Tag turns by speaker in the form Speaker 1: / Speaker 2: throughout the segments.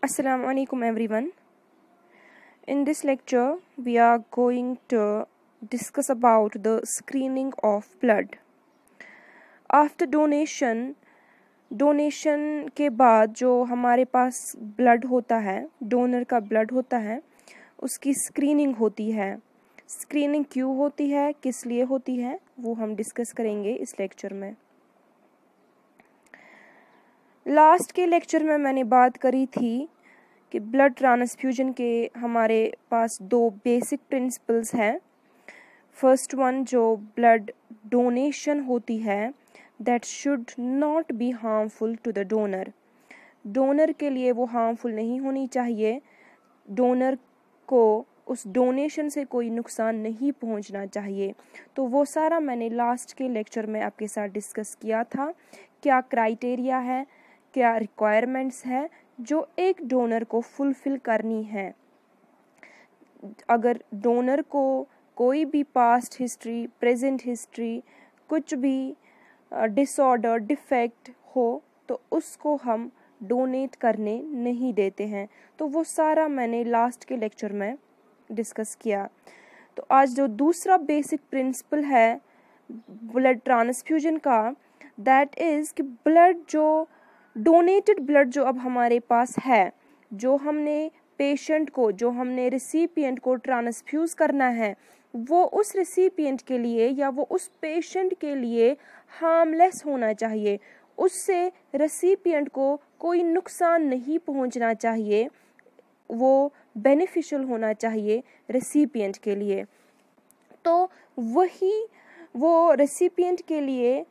Speaker 1: Assalamu alaikum everyone. In this lecture, we are going to discuss about the screening of blood. After donation, donation ke baad jo hamare paas blood hota hai donor ka blood hota hai uski screening hoti hai screening क्यों hoti hai kis liye hoti hai wo hum discuss karenge is lecture mein last के lecture में मैंने बात करी थी कि blood transfusion के हमारे पास दो बेसिक प्रिंसिपल्स हैं फर्स्ट वन जो ब्लड डोनेशन होती है that should not be harmful to the donor donor के लिए वो हार्मफुल नहीं होनी चाहिए डोनर को उस डोनेशन से कोई नुकसान नहीं पहुंचना चाहिए तो वो सारा मैंने लास्ट के लेक्चर में आपके साथ डिस्कस किया था क्या क्राइटेरिया है क्या रिक्वायरमेंट्स हैं जो एक डोनर को फुलफिल करनी है अगर डोनर को कोई भी पास्ट हिस्ट्री प्रेजेंट हिस्ट्री कुछ भी डिसऑर्डर डिफेक्ट हो तो उसको हम डोनेट करने नहीं देते हैं तो वो सारा मैंने लास्ट के लेक्चर में डिस्कस किया तो आज जो दूसरा बेसिक प्रिंसिपल है ब्लड ट्रांसफ्यूजन का दैट इज़ कि ब्लड जो डोनेटेड ब्लड जो अब हमारे पास है जो हमने पेशेंट को जो हमने रिसिपियंट को ट्रांसफ्यूज़ करना है वो उस रिसिपियंट के लिए या वो उस पेशेंट के लिए हार्मलेस होना चाहिए उससे रिसिपियंट को कोई नुकसान नहीं पहुंचना चाहिए वो बेनिफिशियल होना चाहिए रिसिपियंट के लिए तो वही वो रिसिपियंट के लिए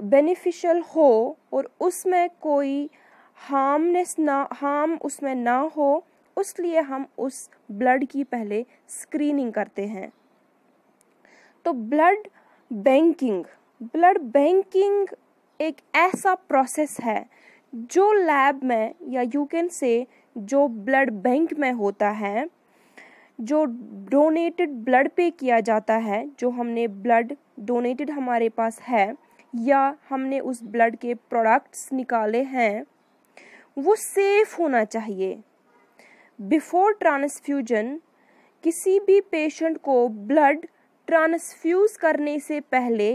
Speaker 1: बेनिफिशियल हो और उसमें कोई हार्मनेस ना हार्म उसमें ना हो उस लिए हम उस ब्लड की पहले स्क्रीनिंग करते हैं तो ब्लड बैंकिंग ब्लड बैंकिंग एक ऐसा प्रोसेस है जो लैब में या यू कैन से जो ब्लड बैंक में होता है जो डोनेटेड ब्लड पे किया जाता है जो हमने ब्लड डोनेटेड हमारे पास है या हमने उस ब्लड के प्रोडक्ट्स निकाले हैं वो सेफ होना चाहिए बिफोर ट्रांसफ्यूजन किसी भी पेशेंट को ब्लड ट्रांसफ्यूज करने से पहले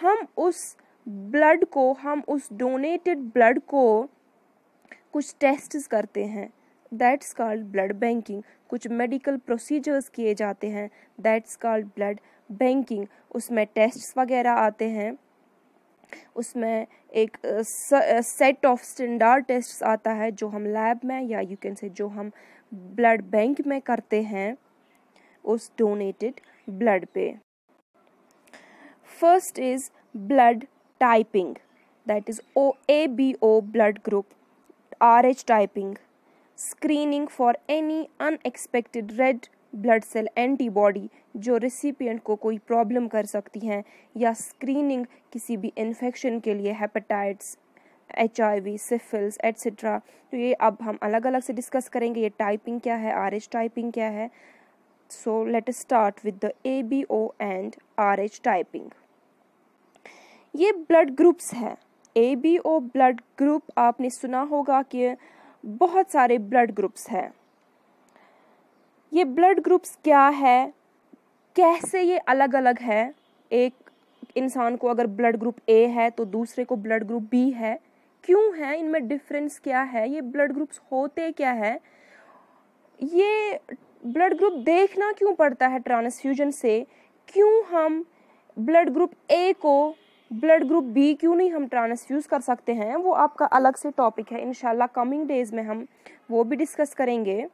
Speaker 1: हम उस ब्लड को हम उस डोनेटेड ब्लड को कुछ टेस्ट करते हैं दैट्स कॉल्ड ब्लड बैंकिंग कुछ मेडिकल प्रोसीजर्स किए जाते हैं दैट्स कॉल्ड ब्लड बैंकिंग उसमें टेस्ट्स वगैरह आते हैं उसमें एक सेट ऑफ स्टैंडर्ड टेस्ट आता है जो हम लैब में या यू कैन से जो हम ब्लड बैंक में करते हैं उस डोनेटेड ब्लड पे first is blood typing that is O A B O blood group R H typing screening for any unexpected red blood cell antibody जो रेसिपिएंट को कोई प्रॉब्लम कर सकती हैं या स्क्रीनिंग किसी भी इन्फेक्शन के लिए hepatitis H I V syphilis etcetera तो ये अब हम अलग अलग से डिस्कस करेंगे ये टाइपिंग क्या है आर एच टाइपिंग क्या है so let start with the A B O and R H typing ये ब्लड ग्रुप्स हैं A B O blood group आपने सुना होगा कि बहुत सारे ब्लड ग्रुप्स हैं ये ब्लड ग्रुप्स क्या है कैसे ये अलग अलग है एक इंसान को अगर ब्लड ग्रुप ए है तो दूसरे को ब्लड ग्रुप बी है क्यों है इनमें डिफरेंस क्या है ये ब्लड ग्रुप्स होते क्या है ये ब्लड ग्रुप देखना क्यों पड़ता है ट्रांसफ्यूजन से क्यों हम ब्लड ग्रुप ए को ब्लड ग्रुप बी क्यों नहीं हम ट्रांसफ्यूज़ कर सकते हैं वो आपका अलग से टॉपिक है इन कमिंग डेज में हम वो भी डिस्कस करेंगे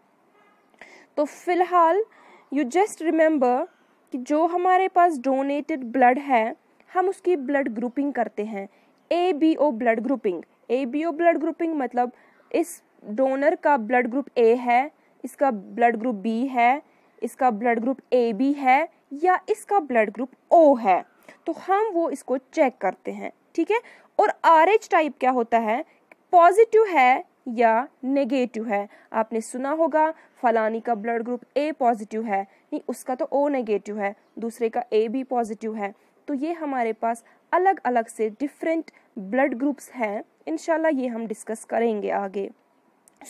Speaker 1: तो फिलहाल यू जस्ट रिमेंबर कि जो हमारे पास डोनेटेड ब्लड है हम उसकी ब्लड ग्रुपिंग करते हैं A B O blood grouping A B O blood grouping मतलब इस डोनर का ब्लड ग्रुप ए है इसका ब्लड ग्रुप बी है इसका ब्लड ग्रुप ए बी है या इसका ब्लड ग्रुप ओ है तो हम वो इसको चेक करते हैं ठीक है और आर एच टाइप क्या होता है पॉजिटिव है या नेगेटिव है आपने सुना होगा फलानी का ब्लड ग्रुप ए पॉजिटिव है नहीं उसका तो ओ नेगेटिव है दूसरे का ए भी पॉजिटिव है तो ये हमारे पास अलग अलग से डिफरेंट ब्लड ग्रुप्स हैं इनशाला ये हम डिस्कस करेंगे आगे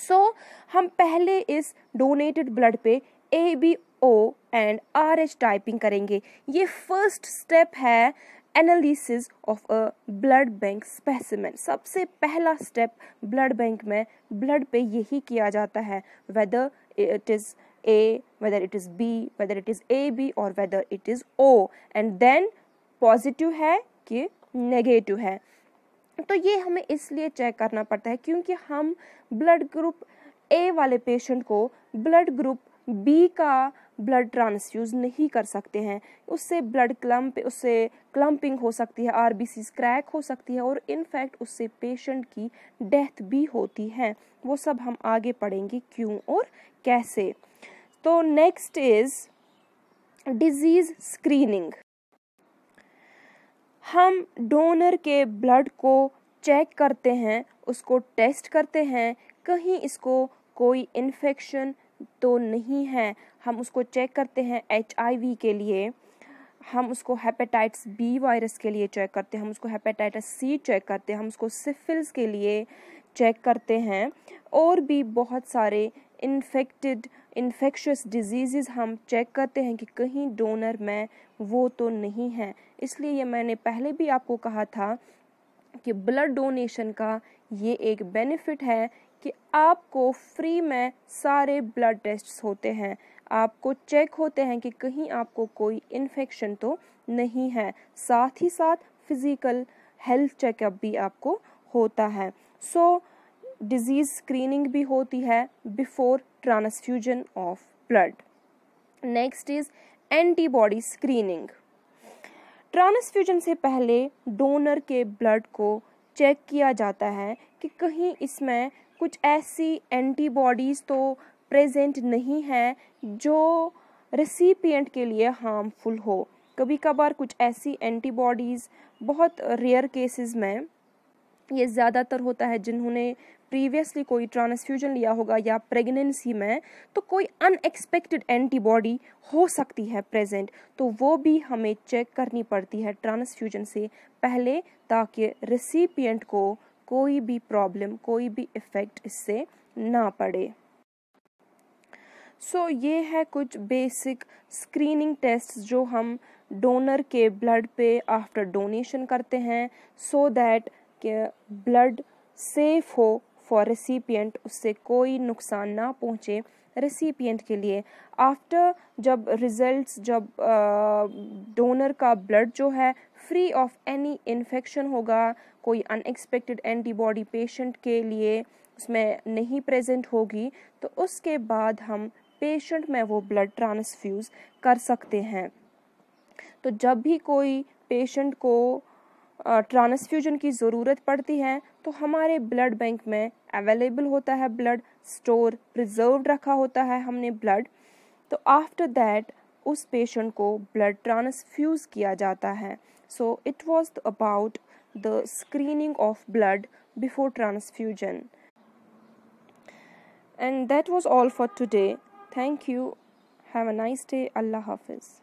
Speaker 1: सो so, हम पहले इस डोनेटेड ब्लड पे A B O and R H typing करेंगे ये फर्स्ट स्टेप है analysis of a blood bank specimen सबसे पहला स्टेप ब्लड बैंक में ब्लड पे यही किया जाता है whether it is A, whether it is B, whether it is B or whether it is O and then positive है कि नेगेटिव है तो ये हमें इसलिए चेक करना पड़ता है क्योंकि हम ब्लड ग्रुप ए वाले पेशेंट को ब्लड ग्रुप बी का ब्लड ट्रांसफ्यूज नहीं कर सकते हैं उससे ब्लड क्लम्प उससे क्लम्पिंग हो सकती है आर क्रैक हो सकती है और इनफैक्ट उससे पेशेंट की डेथ भी होती है वो सब हम आगे पढ़ेंगे क्यों और कैसे तो नेक्स्ट इज डिजीज स्क्रीनिंग हम डोनर के ब्लड को चेक करते हैं उसको टेस्ट करते हैं कहीं इसको कोई इन्फेक्शन तो नहीं है हम उसको चेक करते हैं एच के लिए हम उसको हेपेटाइट्स बी वायरस के लिए चेक करते हैं हम उसको हेपेटाइटिस सी चेक करते हैं हम उसको सिफिल्स के लिए चेक करते हैं और भी बहुत सारे इन्फेक्टेड इन्फेक्शस डिजीज़ हम चेक करते हैं कि कहीं डोनर में वो तो नहीं है इसलिए ये मैंने पहले भी आपको कहा था कि ब्लड डोनेशन का ये एक बेनिफिट है कि आपको फ्री में सारे ब्लड टेस्ट होते हैं आपको चेक होते हैं कि कहीं आपको कोई इन्फेक्शन तो नहीं है साथ ही साथ फिज़िकल हेल्थ चेकअप भी आपको होता है सो so, डिजीज स्क्रीनिंग भी होती है before transfusion of blood next is antibody screening transfusion से पहले डोनर के ब्लड को चेक किया जाता है कि कहीं इसमें कुछ ऐसी एंटीबॉडीज़ तो प्रेजेंट नहीं है जो रेसिपिएंट के लिए हार्मफुल हो कभी कभार कुछ ऐसी एंटीबॉडीज़ बहुत रेयर केसेस में ये ज़्यादातर होता है जिन्होंने प्रीवियसली कोई ट्रांसफ्यूजन लिया होगा या प्रेगनेंसी में तो कोई अनएक्सपेक्टेड एंटीबॉडी हो सकती है प्रेजेंट तो वो भी हमें चेक करनी पड़ती है ट्रांसफ्यूजन से पहले ताकि रिसिपियंट को कोई भी प्रॉब्लम कोई भी इफ़ेक्ट इससे ना पड़े सो so, ये है कुछ बेसिक स्क्रीनिंग टेस्ट जो हम डोनर के ब्लड पे आफ्टर डोनेशन करते हैं so so that blood safe हो फॉर रेसिपियंट उससे कोई नुकसान ना पहुँचे रेसिपियंट के लिए आफ्टर जब रिजल्ट्स जब डोनर का ब्लड जो है फ्री ऑफ एनी इन्फेक्शन होगा कोई अनएक्सपेक्टेड एंटीबॉडी पेशेंट के लिए उसमें नहीं प्रेजेंट होगी तो उसके बाद हम पेशेंट में वो ब्लड ट्रांसफ्यूज़ कर सकते हैं तो जब भी कोई पेशेंट को ट्रांसफ्यूजन की ज़रूरत पड़ती है तो हमारे ब्लड बैंक में अवेलेबल होता है ब्लड स्टोर प्रिजर्व रखा होता है हमने ब्लड तो आफ्टर दैट उस पेशेंट को ब्लड ट्रांसफ्यूज़ किया जाता है so it was about the screening of blood before transfusion and that was all for today thank you have a nice day अल्लाह हाफिज़